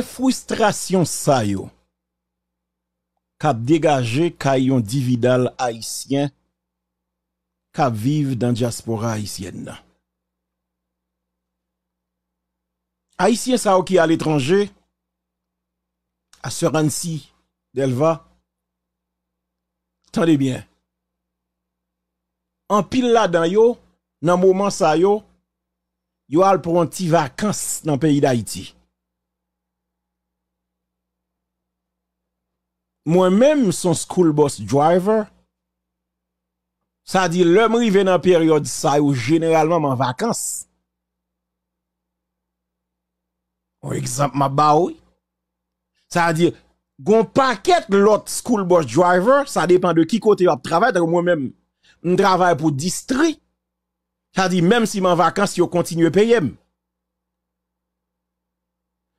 frustration frustration sa yo, kap dégager kayon dividal haïtien, kap vive dans diaspora haïtienne. Haïtien Haïtiens ça qui à l'étranger, à Sœur Delva, tendez bien. En pile là dans yo, dans moment ça yo, yo al pour un petit vacances dans le pays d'Haïti. moi-même son school bus driver. Ça dit l'homme arrive dans la période ça ou généralement en vacances. Par exemple m'a ba Ça dit gon paquet l'autre school bus driver, ça dépend de qui côté va travailler. moi-même je travaille pour district. Ça dit même si en vacances je continue à payer.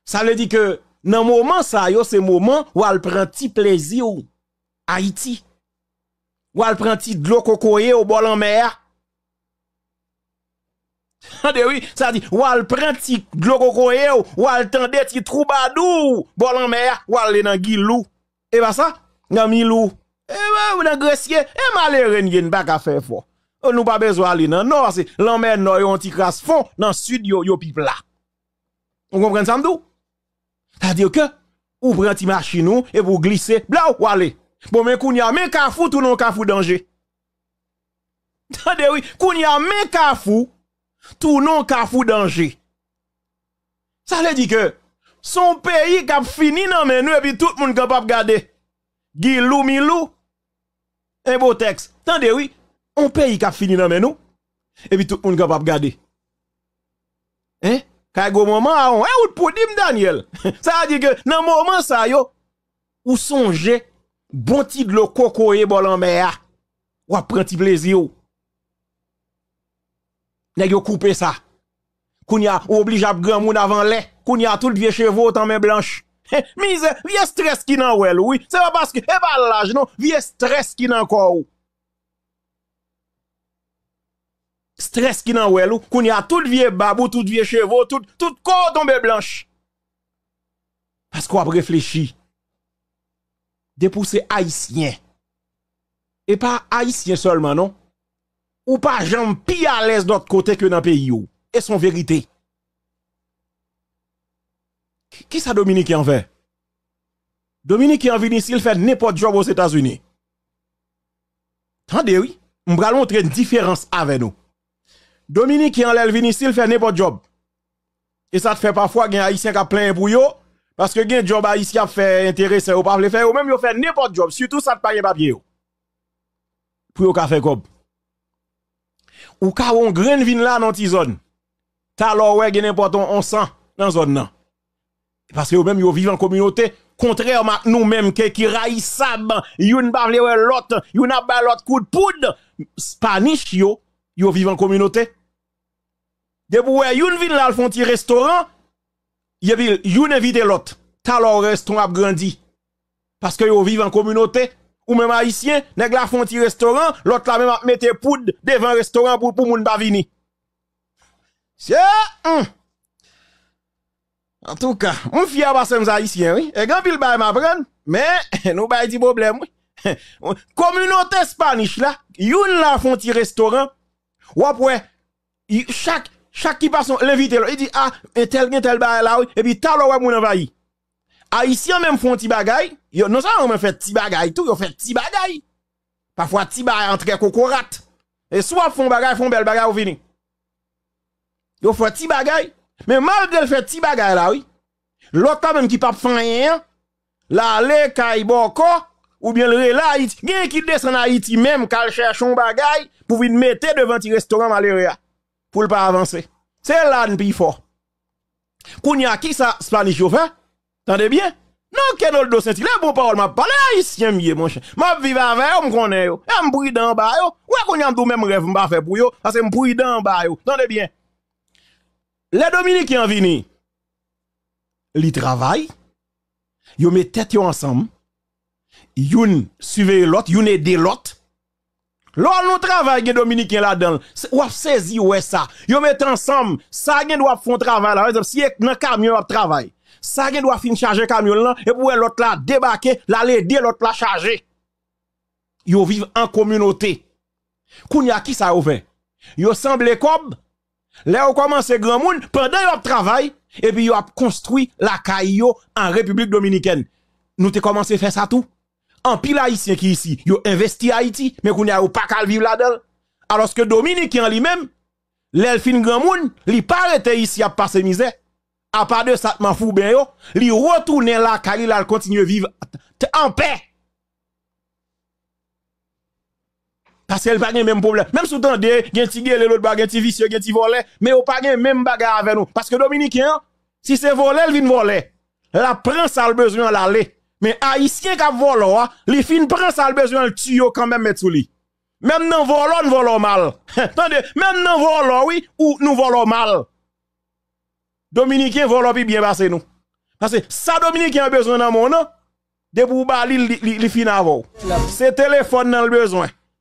Ça veut dire que dans moment ça yo c'est moment où elle prend un petit plaisir Haïti où elle prend un petit de l'eau au bord en mer Attendez oui ça dit où elle prend un petit de l'eau cocoyé où elle tendait petit troubadou bord en mer où elle est dans guilou et pas ça dans milou et ben vous dans gracier et malheureux ne pas café fort on n'a pas besoin d'aller dans le nord, c'est l'emmène, a un petit crasse fond, dans le sud, il y yon yo pipe là. Vous comprenez ça, m'dou? C'est-à-dire que, ou prenez une machine et vous glissez, bla ou allez. Bon, mais kounya, mais kafou, tout non kafou danger. Tandis oui, kounya, mais kafou, tout non kafou danger. Ça veut dire que, son pays qui a fini dans mes nous, et puis tout le monde capable de garder. Guilou, milou, un beau texte. Tandis oui, on pays qui a fini dans mes nous, et puis tout le monde capable garder. Hein? Quand moment, ah, a on, eh, ou pour dim Daniel. ça veut dire que, dans moment ça yo, ou songez, bon petit de l'eau coco et bol en mer, ou prend ti plaisir. Nèg yo couper ça. Kounya, ou oblige à grand monde avant lait. a tout le vieux chevaux en main blanche. Mise, vie stress qui nan ouel, oui. C'est pas parce que, eh, pas l'âge, non, vie stress qui nan encore. stress qui nan wèl y koun tout vieux babou, tout vieux chevaux, tout, tout corps tombé blanche. Parce qu'on a réfléchi. ces haïtien. Et pas haïtien seulement, non? Ou pas j'en pire à l'aise d'autre côté que dans le pays ou. Et son vérité. Qui ça Dominique en fait? Dominique en fait fait n'importe job aux États-Unis. Tendez oui, on va montrer une différence avec nous. Dominique qui enlève Vinicius, ici, il fait n'importe job. Et ça te fait parfois qu'un haïtien qui a plein pour yo parce que un job haïtien qui fait intéressant ou pas le faire ou même il fait n'importe job, surtout ça te pas papier yo. Pour yo ka fait comme. Ou ka on grain vin là dans cette zone. Ta lo ouais n'importe on sang dans zone Parce que vous même vous vivent en communauté contrairement à nous-mêmes qui raïsab, youn pas de l'autre, youn a l'autre coup de poudre, Spanish yo, ils vivent en communauté yon une ville là, font restaurant, yon puis une invite l'autre. le restaurant a grandi. Parce que yon vivent en communauté ou même haïtien, nèg la font restaurant, l'autre la même a mette poudre devant restaurant pour pour moun pas C'est hmm. En tout cas, on fier parce que haïtien oui. Et grand pile ma m'apprendre, mais nous bail di problème oui. Communauté spanish là, yon la font restaurant. Ou après chaque chaque qui passe, l'invite, il dit, ah, un tel, un tel bagay là, et puis, t'as l'ouè mon envahi. Haïtiens même font petit bagay, yo, non seulement fait petit bagay tout, yo fait petit bagay. Parfois, petit bagay entre cocorat. Et soit font bagay, font bel bagay ou vini. Yo fait petit bagay. Mais malgré le fait petit bagay là, oui. L'autre même qui pas fait rien, la le kaiboko, ou bien le là, y'a qui descend Haïti même, qu'elle cherche un bagay, pour venir mettre devant un restaurant malheureux, pour le pas avancer. C'est là le pays fort. a qui ça Spanish yo Tendez bien Non Kenoldo saint Le bon parole m'a parlé haïtien mieux mon cher. M'a vivre avec on yo. Et en yo. Ouais a même rêve m'a fait yo parce que yo. Tendez bien. Les Dominicains vini. Li travail. Yo met tête ensemble. Youn suivent l'autre, youn aide l'autre l'on nous travaillons Dominicains là-dedans, ou saisi ouais ça. Yo mettent ensemble, ça gen doit un travail là. Par exemple, si un camion a travail, ça gen doit fin charger camion là et pour l'autre là débarquer, là l'aider l'autre là charger. Yo vivent en communauté. a qui ça fait? Yo semble comme Là on commence grand monde pendant yo travail et puis ils construit la caillou en République dominicaine. Nous t'ai commencé faire ça tout en pile haïtien qui ici, yo investi Haïti, mais qu'on a pas qu'à vivre là-dedans. Alors que Dominique en lui-même, l'elfine grand moun, li pas arrêté ici à passer misère. À part de ça, m'en fou bien yo, li retourne là, car il a continué vivre en paix. Parce qu'elle n'a pas le même problème. Même si on entendez, a petit gueule, l'autre mais ou pas le même problème avec nous. Parce que Dominicain, hein, si c'est volé, il vient voler. La prince a le besoin d'aller. Mais haïtien qui volé, hein, les fin prennent ça le besoin le tuer quand même mettre sous lui. Même non volons, nous mal. Attendez, même non volons, oui, ou nous volons mal. Dominicain volons puis bien que nous. Parce que ça Dominicain a besoin dans mon nom, hein, de pouvoir bali li, li, fin avant. C'est téléphone dans le besoin.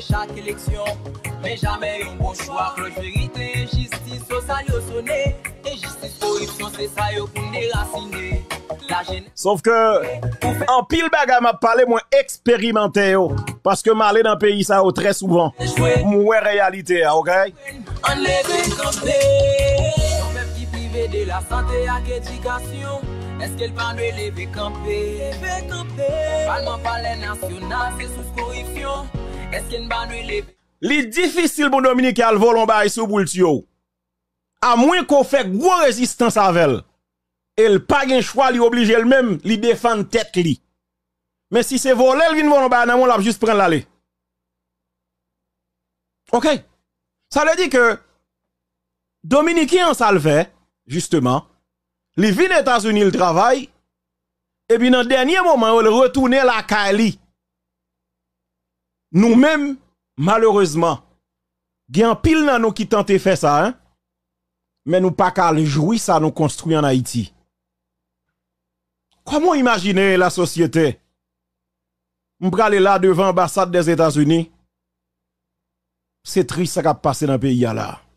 chaque élection. Mais jamais un bon choix. Claude vérité, justice au ça sonné et justice corruption, c'est ça yo pour déraciner. Sauf que, en pile baga m'a parlé moins expérimenté Parce que m'aller dans le pays ça très souvent. Mouais réalité, hein, ok? peuple privé de la santé ak est-ce qu'elle parle de leve kampe Palman pale national c'est sous corruption Li pour Dominique al volon bay sou À moins qu'on fasse gros résistance résistance elle. elle. Elle pas gen choix li oblige elle-même li défend tête li. Mais si se vient vin volon bay nan elle la juste prendre l'aller. Ok. Ça veut dire que Dominique en le justement. Les vin États-Unis, elle travaille. Et puis, dans le dernier moment, il retourne la Cali nous-mêmes, malheureusement, un pile dans nous qui de faire ça, hein? mais nous pas qu'à jouer ça nous construire en Haïti. Comment imaginer la société? aller là devant l'ambassade des États-Unis. C'est triste ce qui a passé dans le pays là.